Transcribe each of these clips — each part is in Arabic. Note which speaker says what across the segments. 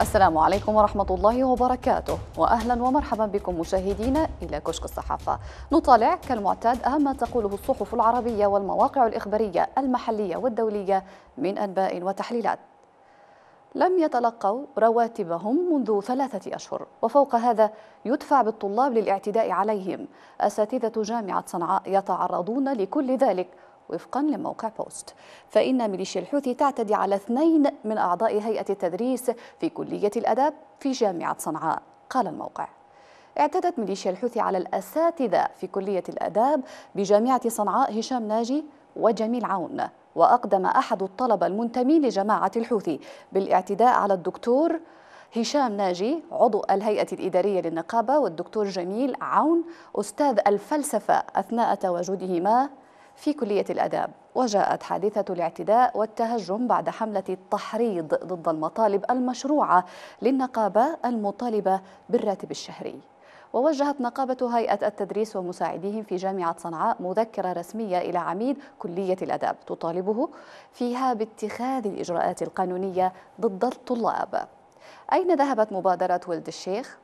Speaker 1: السلام عليكم ورحمة الله وبركاته وأهلا ومرحبا بكم مشاهدينا إلى كشك الصحافة نطالع كالمعتاد أهم ما تقوله الصحف العربية والمواقع الإخبارية المحلية والدولية من أنباء وتحليلات لم يتلقوا رواتبهم منذ ثلاثة أشهر وفوق هذا يدفع بالطلاب للاعتداء عليهم أساتذة جامعة صنعاء يتعرضون لكل ذلك وفقا لموقع بوست فإن ميليشيا الحوثي تعتدي على اثنين من أعضاء هيئة التدريس في كلية الأداب في جامعة صنعاء قال الموقع اعتدت ميليشيا الحوثي على الأساتذة في كلية الأداب بجامعة صنعاء هشام ناجي وجميل عون وأقدم أحد الطلبة المنتمين لجماعة الحوثي بالاعتداء على الدكتور هشام ناجي عضو الهيئة الإدارية للنقابة والدكتور جميل عون أستاذ الفلسفة أثناء تواجدهما في كلية الأداب وجاءت حادثة الاعتداء والتهجم بعد حملة التحريض ضد المطالب المشروعة للنقابة المطالبة بالراتب الشهري ووجهت نقابة هيئة التدريس ومساعديهم في جامعة صنعاء مذكرة رسمية إلى عميد كلية الأداب تطالبه فيها باتخاذ الإجراءات القانونية ضد الطلاب أين ذهبت مبادرة ولد الشيخ؟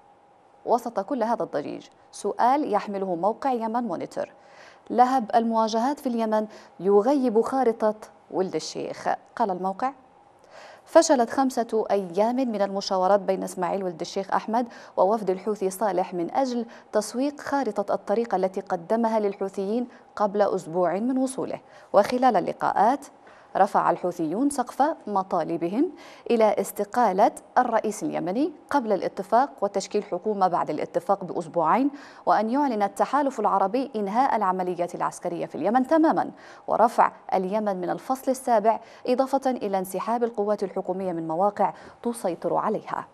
Speaker 1: وسط كل هذا الضجيج سؤال يحمله موقع يمن مونيتور لهب المواجهات في اليمن يغيب خارطة ولد الشيخ قال الموقع فشلت خمسة أيام من المشاورات بين إسماعيل ولد الشيخ أحمد ووفد الحوثي صالح من أجل تسويق خارطة الطريق التي قدمها للحوثيين قبل أسبوع من وصوله وخلال اللقاءات رفع الحوثيون سقف مطالبهم إلى استقالة الرئيس اليمني قبل الاتفاق وتشكيل حكومة بعد الاتفاق بأسبوعين وأن يعلن التحالف العربي إنهاء العمليات العسكرية في اليمن تماما ورفع اليمن من الفصل السابع إضافة إلى انسحاب القوات الحكومية من مواقع تسيطر عليها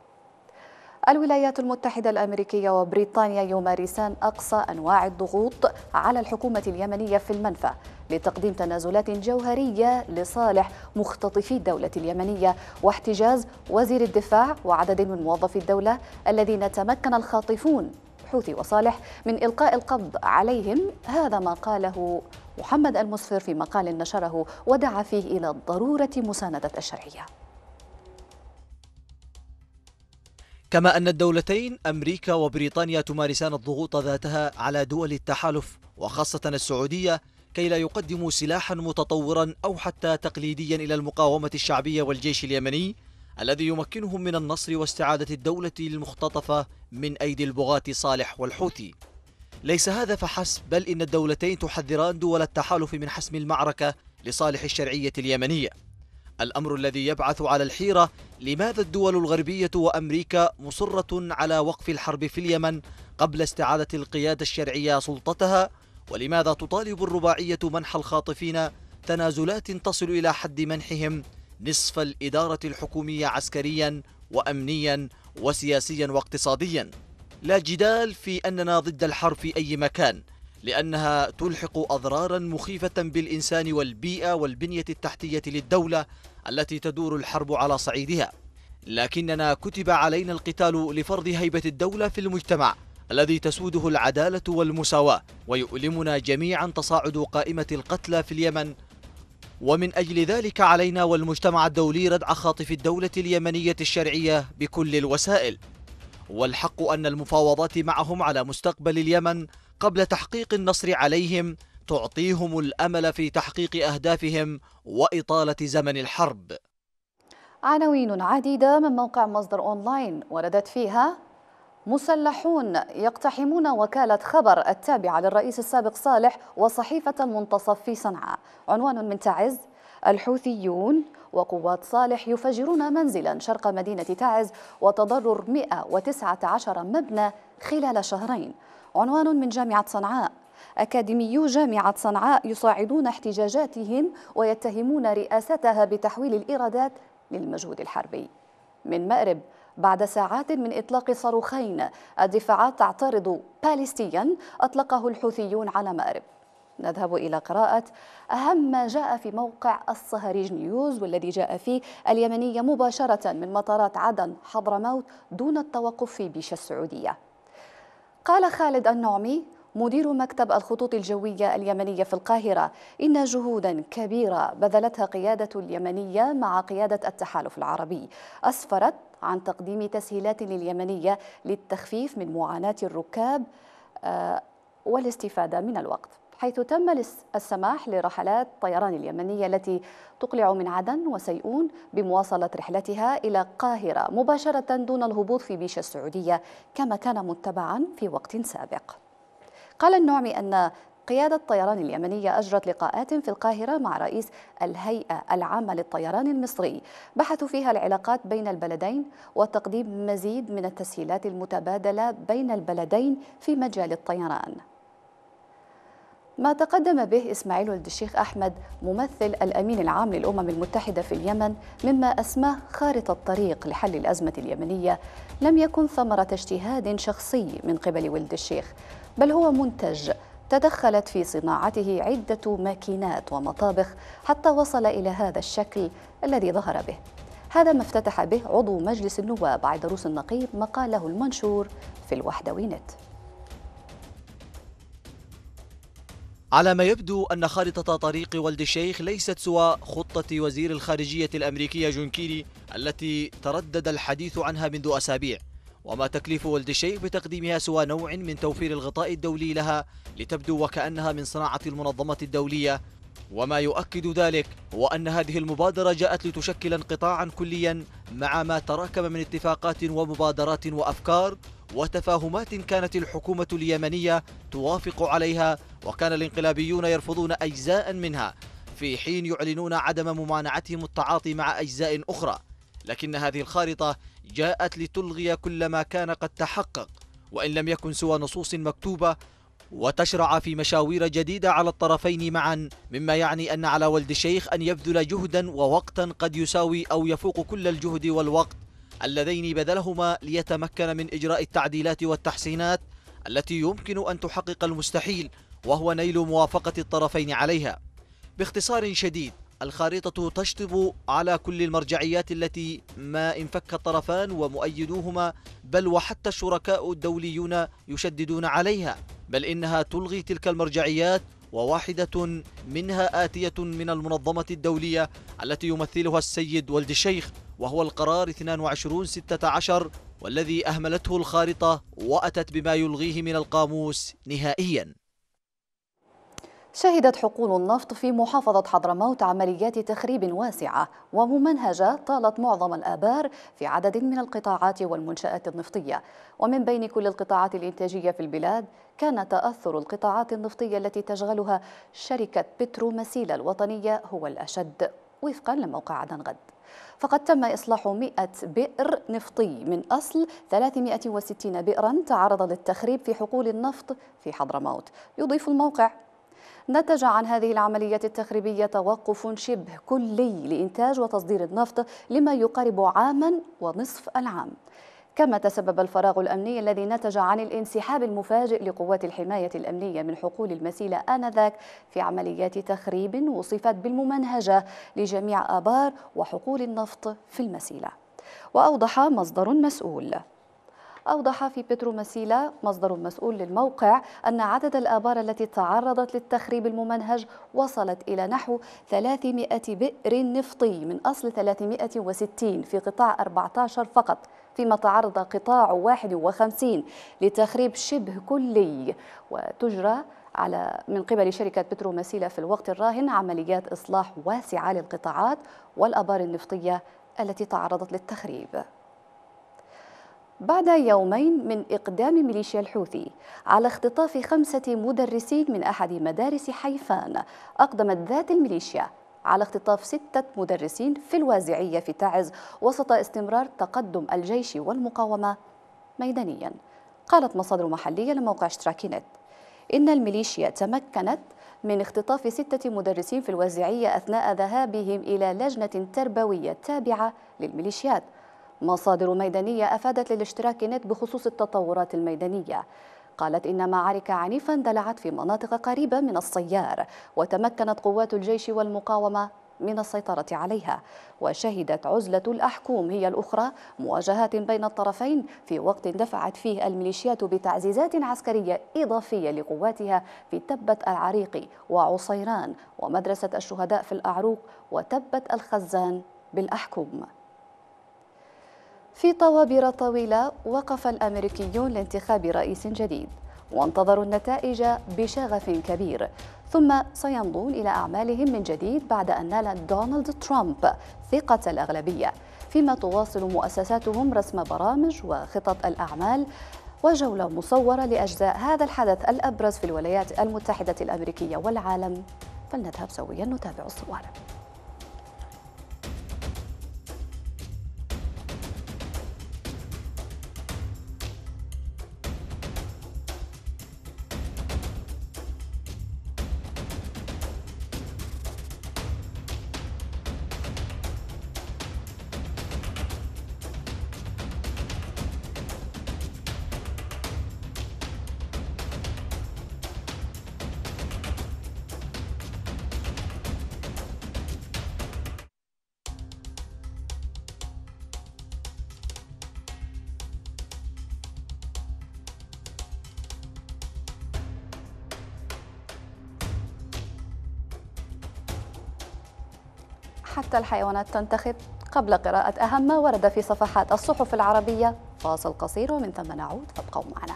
Speaker 1: الولايات المتحدة الأمريكية وبريطانيا يمارسان أقصى أنواع الضغوط على الحكومة اليمنية في المنفى لتقديم تنازلات جوهرية لصالح مختطفي الدولة اليمنية واحتجاز وزير الدفاع وعدد من موظفي الدولة الذين تمكن الخاطفون حوثي وصالح من إلقاء القبض عليهم هذا ما قاله محمد المسفر في مقال نشره ودعا فيه إلى ضرورة مساندة الشرعية
Speaker 2: كما أن الدولتين أمريكا وبريطانيا تمارسان الضغوط ذاتها على دول التحالف وخاصة السعودية كي لا يقدموا سلاحا متطورا أو حتى تقليديا إلى المقاومة الشعبية والجيش اليمني الذي يمكنهم من النصر واستعادة الدولة المختطفة من أيدي البغاة صالح والحوثي ليس هذا فحسب بل إن الدولتين تحذران دول التحالف من حسم المعركة لصالح الشرعية اليمنية الأمر الذي يبعث على الحيرة لماذا الدول الغربية وأمريكا مصرة على وقف الحرب في اليمن قبل استعادة القيادة الشرعية سلطتها ولماذا تطالب الرباعية منح الخاطفين تنازلات تصل إلى حد منحهم نصف الإدارة الحكومية عسكريا وأمنيا وسياسيا واقتصاديا لا جدال في أننا ضد الحرب في أي مكان لأنها تلحق أضرارا مخيفة بالإنسان والبيئة والبنية التحتية للدولة التي تدور الحرب على صعيدها لكننا كتب علينا القتال لفرض هيبة الدولة في المجتمع الذي تسوده العدالة والمساواة ويؤلمنا جميعا تصاعد قائمة القتلى في اليمن ومن أجل ذلك علينا والمجتمع الدولي ردع خاطف الدولة اليمنية الشرعية بكل الوسائل والحق أن المفاوضات معهم على مستقبل اليمن قبل تحقيق النصر عليهم تعطيهم الأمل في تحقيق أهدافهم وإطالة زمن الحرب
Speaker 1: عناوين عديدة من موقع مصدر أونلاين وردت فيها مسلحون يقتحمون وكالة خبر التابعة للرئيس السابق صالح وصحيفة المنتصف في صنعاء عنوان من تعز الحوثيون وقوات صالح يفجرون منزلا شرق مدينة تعز وتضرر 119 مبنى خلال شهرين عنوان من جامعة صنعاء أكاديميو جامعة صنعاء يصاعدون احتجاجاتهم ويتهمون رئاستها بتحويل الإيرادات للمجهود الحربي من مأرب بعد ساعات من إطلاق صاروخين الدفاعات تعترض باليستيا أطلقه الحوثيون على مأرب نذهب إلى قراءة أهم ما جاء في موقع الصهاريج نيوز والذي جاء فيه اليمنية مباشرة من مطارات عدن حضرموت دون التوقف في بيشة السعودية قال خالد النعمي مدير مكتب الخطوط الجوية اليمنية في القاهرة إن جهودا كبيرة بذلتها قيادة اليمنية مع قيادة التحالف العربي أسفرت عن تقديم تسهيلات لليمنية للتخفيف من معاناة الركاب آه، والاستفادة من الوقت حيث تم السماح لرحلات طيران اليمنية التي تقلع من عدن وسيئون بمواصلة رحلتها إلى القاهرة مباشرة دون الهبوط في بيش السعودية كما كان متبعا في وقت سابق قال النعمي أن قيادة الطيران اليمنية أجرت لقاءات في القاهرة مع رئيس الهيئة العامة للطيران المصري بحثوا فيها العلاقات بين البلدين وتقديم مزيد من التسهيلات المتبادلة بين البلدين في مجال الطيران ما تقدم به إسماعيل ولد الشيخ أحمد ممثل الأمين العام للأمم المتحدة في اليمن مما أسماه خارطة الطريق لحل الأزمة اليمنية لم يكن ثمرة اجتهاد شخصي من قبل ولد الشيخ بل هو منتج تدخلت في صناعته عدة ماكينات ومطابخ حتى وصل إلى هذا الشكل الذي ظهر به هذا ما افتتح به عضو مجلس النواب عيدروس النقيب مقاله المنشور في الوحدوي نت
Speaker 2: على ما يبدو أن خارطة طريق والد الشيخ ليست سوى خطة وزير الخارجية الأمريكية جون كيري التي تردد الحديث عنها منذ أسابيع وما تكليف والد الشيخ بتقديمها سوى نوع من توفير الغطاء الدولي لها لتبدو وكأنها من صناعة المنظمة الدولية وما يؤكد ذلك هو أن هذه المبادرة جاءت لتشكل انقطاعا كليا مع ما تراكم من اتفاقات ومبادرات وأفكار وتفاهمات كانت الحكومة اليمنية توافق عليها وكان الانقلابيون يرفضون أجزاء منها في حين يعلنون عدم ممانعتهم التعاطي مع أجزاء أخرى لكن هذه الخارطة جاءت لتلغي كل ما كان قد تحقق وإن لم يكن سوى نصوص مكتوبة وتشرع في مشاوير جديدة على الطرفين معا مما يعني أن على ولد الشيخ أن يبذل جهدا ووقتا قد يساوي أو يفوق كل الجهد والوقت اللذين بذلهما ليتمكن من إجراء التعديلات والتحسينات التي يمكن أن تحقق المستحيل وهو نيل موافقة الطرفين عليها باختصار شديد الخارطة تشطب على كل المرجعيات التي ما انفك الطرفان ومؤيدوهما بل وحتى الشركاء الدوليون يشددون عليها بل إنها تلغي تلك المرجعيات وواحدة منها آتية من المنظمة الدولية التي يمثلها السيد ولد الشيخ وهو القرار 22-16 والذي أهملته الخارطة وأتت بما يلغيه من القاموس نهائياً
Speaker 1: شهدت حقول النفط في محافظة حضرموت عمليات تخريب واسعة وممنهجة طالت معظم الآبار في عدد من القطاعات والمنشآت النفطية ومن بين كل القطاعات الإنتاجية في البلاد كان تأثر القطاعات النفطية التي تشغلها شركة بترو مسيلة الوطنية هو الأشد وفقا لموقع عدن غد فقد تم إصلاح 100 بئر نفطي من أصل 360 بئرا تعرض للتخريب في حقول النفط في حضرموت يضيف الموقع نتج عن هذه العملية التخريبية توقف شبه كلي لإنتاج وتصدير النفط لما يقارب عاما ونصف العام كما تسبب الفراغ الأمني الذي نتج عن الانسحاب المفاجئ لقوات الحماية الأمنية من حقول المسيلة آنذاك في عمليات تخريب وصفت بالممنهجة لجميع آبار وحقول النفط في المسيلة وأوضح مصدر مسؤول أوضح في بترو مسيلة مصدر مسؤول للموقع أن عدد الآبار التي تعرضت للتخريب الممنهج وصلت إلى نحو 300 بئر نفطي من أصل 360 في قطاع 14 فقط فيما تعرض قطاع 51 لتخريب شبه كلي وتجرى على من قبل شركة بترو مسيلة في الوقت الراهن عمليات إصلاح واسعة للقطاعات والأبار النفطية التي تعرضت للتخريب بعد يومين من إقدام ميليشيا الحوثي على اختطاف خمسة مدرسين من أحد مدارس حيفان أقدمت ذات الميليشيا على اختطاف ستة مدرسين في الوازعية في تعز وسط استمرار تقدم الجيش والمقاومة ميدانيا قالت مصادر محلية لموقع اشتراكينت إن الميليشيا تمكنت من اختطاف ستة مدرسين في الوازعية أثناء ذهابهم إلى لجنة تربوية تابعة للميليشيات مصادر ميدانية أفادت للاشتراك نت بخصوص التطورات الميدانية قالت إن معارك عنيفة اندلعت في مناطق قريبة من الصيار وتمكنت قوات الجيش والمقاومة من السيطرة عليها وشهدت عزلة الأحكوم هي الأخرى مواجهات بين الطرفين في وقت دفعت فيه الميليشيات بتعزيزات عسكرية إضافية لقواتها في تبة العريق وعصيران ومدرسة الشهداء في الأعروق وتبة الخزان بالأحكوم في طوابير طويلة وقف الأمريكيون لانتخاب رئيس جديد وانتظروا النتائج بشغف كبير ثم سيمضون إلى أعمالهم من جديد بعد أن نال دونالد ترامب ثقة الأغلبية فيما تواصل مؤسساتهم رسم برامج وخطط الأعمال وجولة مصورة لأجزاء هذا الحدث الأبرز في الولايات المتحدة الأمريكية والعالم فلنذهب سويا نتابع الصور حتى الحيوانات تنتخب قبل قراءة أهم ما ورد في صفحات الصحف العربية فاصل قصير ومن ثم نعود فابقوا معنا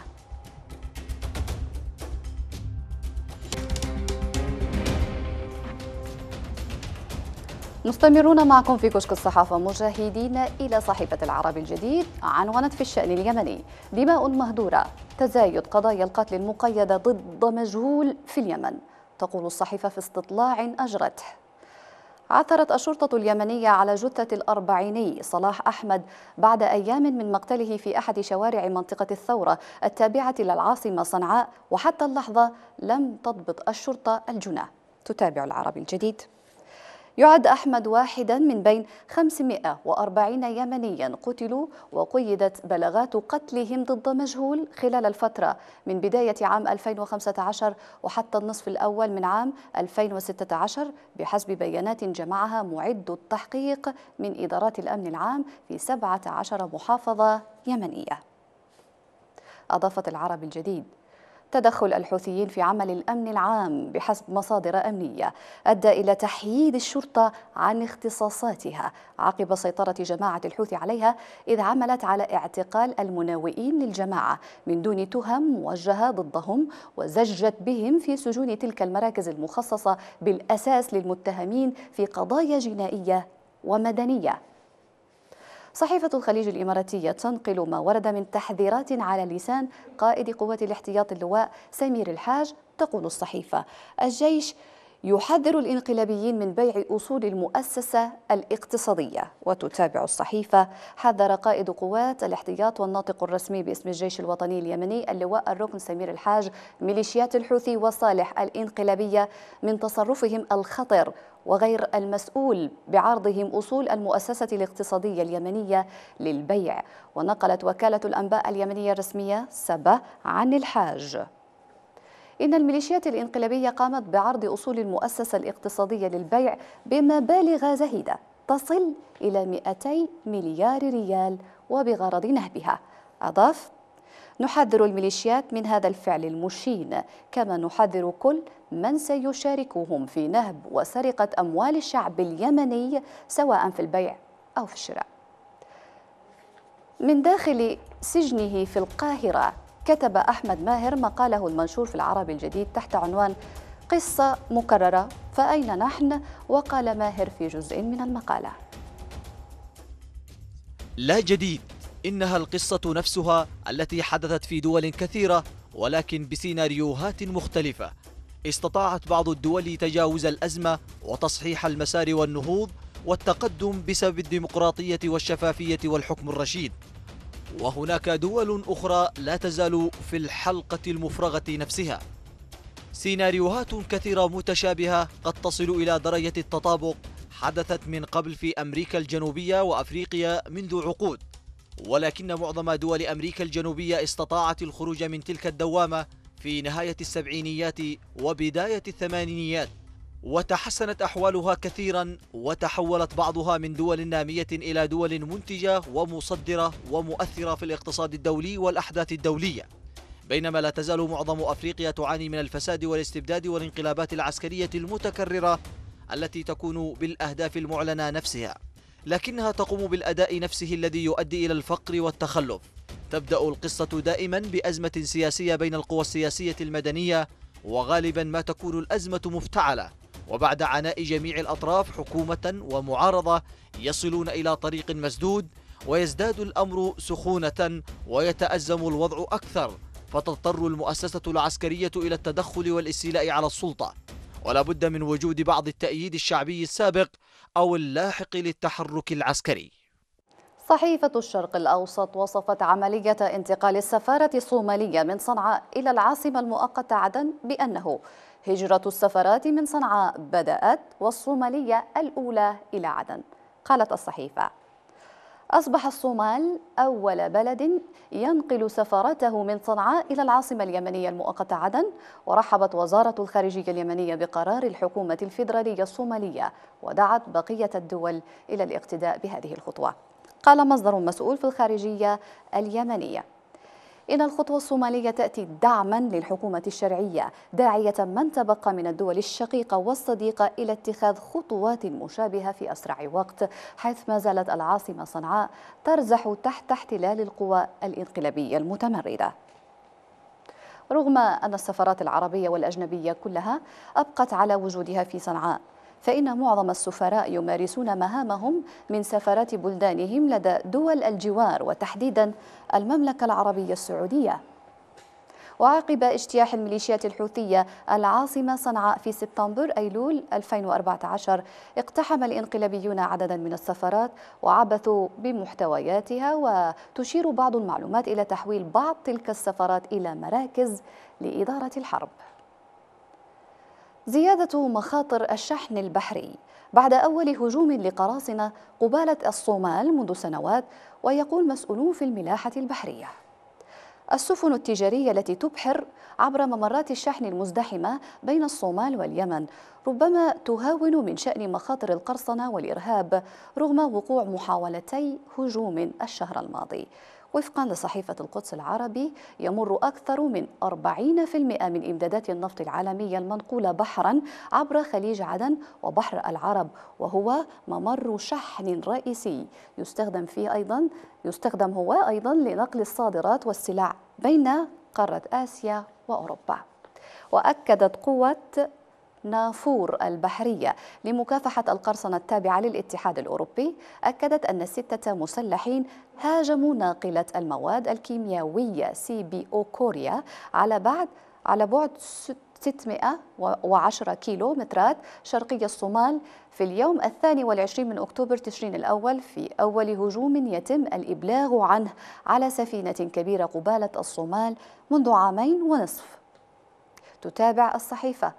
Speaker 1: مستمرون معكم في كشك الصحافة مجاهدين إلى صحيفة العرب الجديد عنونت في الشأن اليمني دماء مهدورة تزايد قضايا القتل المقيدة ضد مجهول في اليمن تقول الصحيفة في استطلاع أجرته عثرت الشرطة اليمنية على جثة الأربعيني صلاح أحمد بعد أيام من مقتله في أحد شوارع منطقة الثورة التابعة للعاصمة صنعاء وحتى اللحظة لم تضبط الشرطة الجنة تتابع العرب الجديد يعد أحمد واحدا من بين 540 يمنيا قتلوا وقيدت بلاغات قتلهم ضد مجهول خلال الفترة من بداية عام 2015 وحتى النصف الأول من عام 2016 بحسب بيانات جمعها معد التحقيق من إدارات الأمن العام في 17 محافظة يمنية أضافت العرب الجديد تدخل الحوثيين في عمل الأمن العام بحسب مصادر أمنية أدى إلى تحييد الشرطة عن اختصاصاتها عقب سيطرة جماعة الحوثي عليها إذ عملت على اعتقال المناوئين للجماعة من دون تهم موجهة ضدهم وزجت بهم في سجون تلك المراكز المخصصة بالأساس للمتهمين في قضايا جنائية ومدنية صحيفة الخليج الإماراتية تنقل ما ورد من تحذيرات على لسان قائد قوة الاحتياط اللواء سمير الحاج تقول الصحيفة الجيش يحذر الانقلابيين من بيع أصول المؤسسة الاقتصادية وتتابع الصحيفة حذر قائد قوات الاحتياط والناطق الرسمي باسم الجيش الوطني اليمني اللواء الركن سمير الحاج ميليشيات الحوثي وصالح الانقلابية من تصرفهم الخطر وغير المسؤول بعرضهم أصول المؤسسة الاقتصادية اليمنية للبيع ونقلت وكالة الأنباء اليمنية الرسمية سبا عن الحاج إن الميليشيات الإنقلابية قامت بعرض أصول المؤسسة الاقتصادية للبيع بمبالغ زهيدة تصل إلى 200 مليار ريال وبغرض نهبها أضاف نحذر الميليشيات من هذا الفعل المشين كما نحذر كل من سيشاركهم في نهب وسرقة أموال الشعب اليمني سواء في البيع أو في الشراء من داخل سجنه في القاهرة كتب أحمد ماهر مقاله المنشور في العربي الجديد تحت عنوان قصة مكررة فأين نحن؟ وقال ماهر في جزء من المقالة
Speaker 2: لا جديد إنها القصة نفسها التي حدثت في دول كثيرة ولكن بسيناريوهات مختلفة استطاعت بعض الدول تجاوز الأزمة وتصحيح المسار والنهوض والتقدم بسبب الديمقراطية والشفافية والحكم الرشيد وهناك دول أخرى لا تزال في الحلقة المفرغة نفسها سيناريوهات كثيرة متشابهة قد تصل إلى درجة التطابق حدثت من قبل في أمريكا الجنوبية وأفريقيا منذ عقود ولكن معظم دول أمريكا الجنوبية استطاعت الخروج من تلك الدوامة في نهاية السبعينيات وبداية الثمانينيات وتحسنت أحوالها كثيرا وتحولت بعضها من دول نامية إلى دول منتجة ومصدرة ومؤثرة في الاقتصاد الدولي والأحداث الدولية بينما لا تزال معظم أفريقيا تعاني من الفساد والاستبداد والانقلابات العسكرية المتكررة التي تكون بالأهداف المعلنة نفسها لكنها تقوم بالأداء نفسه الذي يؤدي إلى الفقر والتخلف تبدأ القصة دائما بأزمة سياسية بين القوى السياسية المدنية وغالبا ما تكون الأزمة مفتعلة وبعد عناء جميع الأطراف حكومة ومعارضة يصلون إلى طريق مسدود ويزداد الأمر سخونة ويتأزم الوضع أكثر فتضطر المؤسسة العسكرية إلى التدخل والاستيلاء على السلطة ولا بد من وجود بعض التأييد الشعبي السابق أو اللاحق للتحرك العسكري
Speaker 1: صحيفة الشرق الأوسط وصفت عملية انتقال السفارة الصومالية من صنعاء إلى العاصمة المؤقتة عدن بأنه هجرة السفرات من صنعاء بدأت والصومالية الأولى إلى عدن قالت الصحيفة أصبح الصومال أول بلد ينقل سفارته من صنعاء إلى العاصمة اليمنية المؤقتة عدن ورحبت وزارة الخارجية اليمنية بقرار الحكومة الفيدرالية الصومالية ودعت بقية الدول إلى الاقتداء بهذه الخطوة قال مصدر مسؤول في الخارجية اليمنية إن الخطوة الصومالية تأتي دعما للحكومة الشرعية داعية من تبقى من الدول الشقيقة والصديقة إلى اتخاذ خطوات مشابهة في أسرع وقت حيث ما زالت العاصمة صنعاء ترزح تحت احتلال القوى الانقلابية المتمردة رغم أن السفارات العربية والأجنبية كلها أبقت على وجودها في صنعاء فإن معظم السفراء يمارسون مهامهم من سفارات بلدانهم لدى دول الجوار وتحديدا المملكة العربية السعودية وعقب اجتياح الميليشيات الحوثية العاصمة صنعاء في سبتمبر أيلول 2014 اقتحم الانقلابيون عددا من السفارات وعبثوا بمحتوياتها وتشير بعض المعلومات إلى تحويل بعض تلك السفارات إلى مراكز لإدارة الحرب زيادة مخاطر الشحن البحري بعد أول هجوم لقراصنة قبالة الصومال منذ سنوات ويقول مسؤولون في الملاحة البحرية السفن التجارية التي تبحر عبر ممرات الشحن المزدحمة بين الصومال واليمن ربما تهاون من شأن مخاطر القرصنة والإرهاب رغم وقوع محاولتي هجوم الشهر الماضي وفقا لصحيفة القدس العربي يمر أكثر من 40% من إمدادات النفط العالمية المنقولة بحرا عبر خليج عدن وبحر العرب وهو ممر شحن رئيسي يستخدم فيه أيضا يستخدم هو أيضا لنقل الصادرات والسلع بين قارة آسيا وأوروبا وأكدت قوة نافور البحرية لمكافحة القرصنة التابعة للاتحاد الأوروبي أكدت أن ستة مسلحين هاجموا ناقلة المواد الكيميائية سي بي أو كوريا على بعد على بعد 610 كيلو مترات شرقي الصومال في اليوم الثاني والعشرين من أكتوبر تشرين الأول في أول هجوم يتم الإبلاغ عنه على سفينة كبيرة قبالة الصومال منذ عامين ونصف تتابع الصحيفة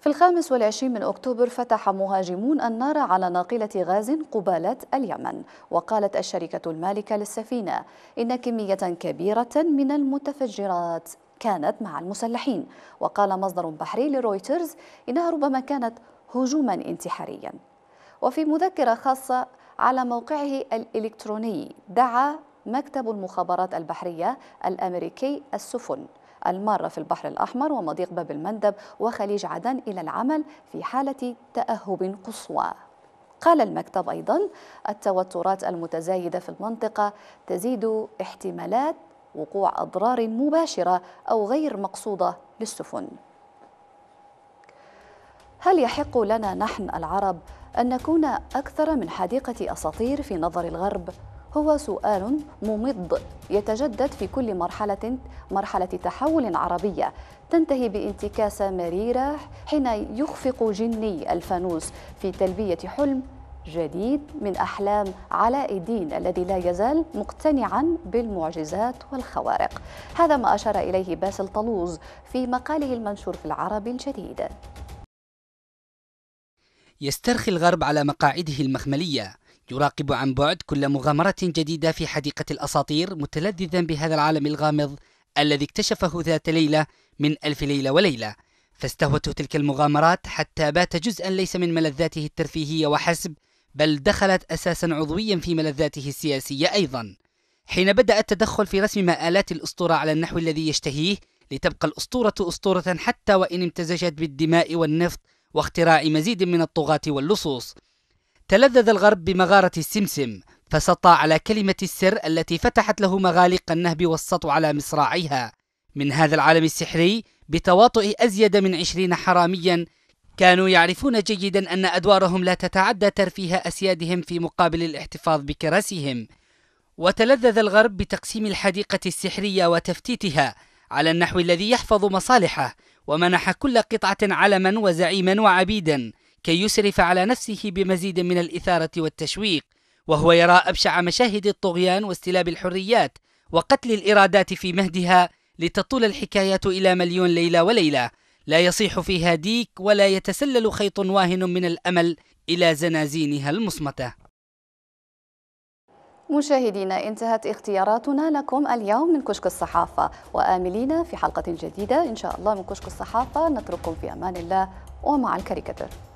Speaker 1: في الخامس والعشرين من أكتوبر فتح مهاجمون النار على ناقلة غاز قبالة اليمن وقالت الشركة المالكة للسفينة إن كمية كبيرة من المتفجرات كانت مع المسلحين وقال مصدر بحري لرويترز إنها ربما كانت هجوما انتحاريا وفي مذكرة خاصة على موقعه الإلكتروني دعا مكتب المخابرات البحرية الأمريكي السفن المارة في البحر الأحمر ومضيق باب المندب وخليج عدن إلى العمل في حالة تأهب قصوى قال المكتب أيضا التوترات المتزايدة في المنطقة تزيد احتمالات وقوع أضرار مباشرة أو غير مقصودة للسفن هل يحق لنا نحن العرب أن نكون أكثر من حديقة أساطير في نظر الغرب؟ هو سؤال ممض يتجدد في كل مرحلة مرحلة تحول عربية تنتهي بانتكاسة مريرة حين يخفق جني الفانوس في تلبية حلم جديد من أحلام علاء الدين الذي لا يزال مقتنعا بالمعجزات والخوارق هذا ما أشار إليه باسل طلوز في مقاله المنشور في العربي الجديد
Speaker 3: يسترخي الغرب على مقاعده المخملية يراقب عن بعد كل مغامرة جديدة في حديقة الأساطير متلذذا بهذا العالم الغامض الذي اكتشفه ذات ليلة من ألف ليلة وليلة فاستهوته تلك المغامرات حتى بات جزءا ليس من ملذاته الترفيهية وحسب بل دخلت أساسا عضويا في ملذاته السياسية أيضا حين بدأ التدخل في رسم مآلات الأسطورة على النحو الذي يشتهيه لتبقى الأسطورة أسطورة حتى وإن امتزجت بالدماء والنفط واختراع مزيد من الطغاة واللصوص تلذذ الغرب بمغارة السمسم فسطى على كلمة السر التي فتحت له مغاليق النهب والسطو على مصراعيها من هذا العالم السحري بتواطؤ أزيد من عشرين حراميا كانوا يعرفون جيدا أن أدوارهم لا تتعدى ترفيه أسيادهم في مقابل الاحتفاظ بكراسيهم وتلذذ الغرب بتقسيم الحديقة السحرية وتفتيتها على النحو الذي يحفظ مصالحه ومنح كل قطعة علما وزعيما وعبيدا كي يسرف على نفسه بمزيد من الإثارة والتشويق وهو يرى أبشع مشاهد الطغيان واستلاب الحريات وقتل الإرادات في مهدها لتطول الحكايات إلى مليون ليلة وليلة لا يصيح فيها ديك ولا يتسلل خيط واهن من الأمل إلى زنازينها المصمتة
Speaker 1: مشاهدينا انتهت اختياراتنا لكم اليوم من كشك الصحافة وآملين في حلقة جديدة إن شاء الله من كشك الصحافة نترككم في أمان الله ومع الكاريكاتير